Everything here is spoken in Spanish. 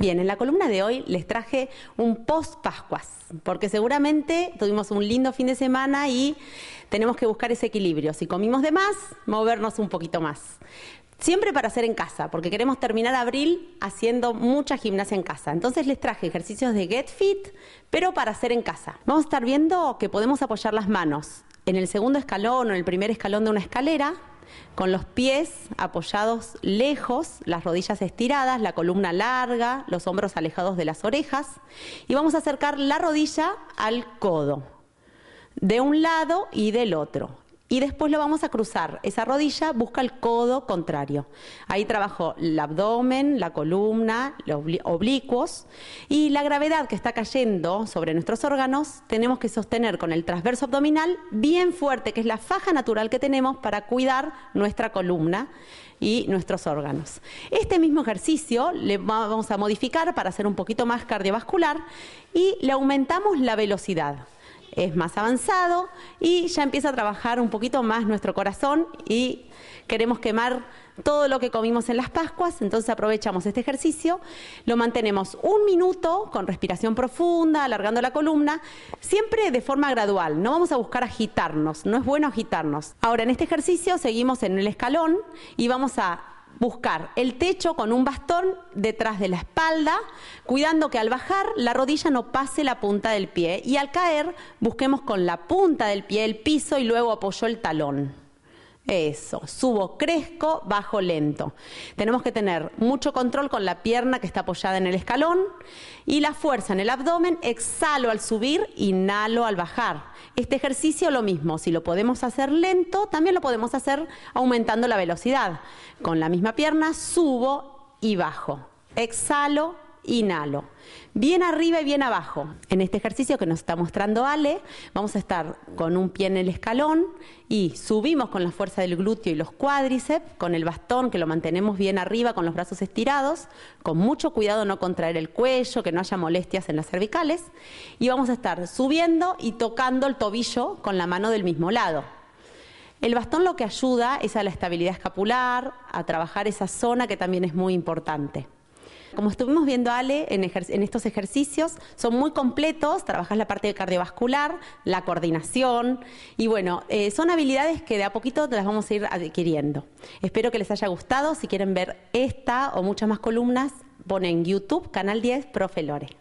Bien, en la columna de hoy les traje un post Pascuas, porque seguramente tuvimos un lindo fin de semana y tenemos que buscar ese equilibrio. Si comimos de más, movernos un poquito más siempre para hacer en casa, porque queremos terminar abril haciendo mucha gimnasia en casa. Entonces les traje ejercicios de Get Fit, pero para hacer en casa. Vamos a estar viendo que podemos apoyar las manos en el segundo escalón o en el primer escalón de una escalera, con los pies apoyados lejos, las rodillas estiradas, la columna larga, los hombros alejados de las orejas y vamos a acercar la rodilla al codo, de un lado y del otro y después lo vamos a cruzar. Esa rodilla busca el codo contrario. Ahí trabajo el abdomen, la columna, los oblicuos y la gravedad que está cayendo sobre nuestros órganos tenemos que sostener con el transverso abdominal bien fuerte, que es la faja natural que tenemos para cuidar nuestra columna y nuestros órganos. Este mismo ejercicio le vamos a modificar para hacer un poquito más cardiovascular y le aumentamos la velocidad es más avanzado y ya empieza a trabajar un poquito más nuestro corazón y queremos quemar todo lo que comimos en las Pascuas, entonces aprovechamos este ejercicio, lo mantenemos un minuto con respiración profunda, alargando la columna, siempre de forma gradual, no vamos a buscar agitarnos, no es bueno agitarnos. Ahora, en este ejercicio seguimos en el escalón y vamos a buscar el techo con un bastón detrás de la espalda, cuidando que al bajar la rodilla no pase la punta del pie y al caer busquemos con la punta del pie el piso y luego apoyó el talón. Eso, subo cresco, bajo lento. Tenemos que tener mucho control con la pierna que está apoyada en el escalón y la fuerza en el abdomen, exhalo al subir, inhalo al bajar. Este ejercicio lo mismo, si lo podemos hacer lento, también lo podemos hacer aumentando la velocidad. Con la misma pierna subo y bajo. Exhalo, inhalo. Bien arriba y bien abajo. En este ejercicio que nos está mostrando Ale, vamos a estar con un pie en el escalón y subimos con la fuerza del glúteo y los cuádriceps, con el bastón que lo mantenemos bien arriba, con los brazos estirados, con mucho cuidado no contraer el cuello, que no haya molestias en las cervicales, y vamos a estar subiendo y tocando el tobillo con la mano del mismo lado. El bastón lo que ayuda es a la estabilidad escapular, a trabajar esa zona que también es muy importante. Como estuvimos viendo, Ale, en, estos ejercicios son muy completos, trabajas la parte cardiovascular, la coordinación y bueno, eh, son habilidades que de a poquito las vamos a ir adquiriendo. Espero que les haya gustado, si quieren ver esta o muchas más columnas, ponen YouTube, Canal 10, Profe Lore.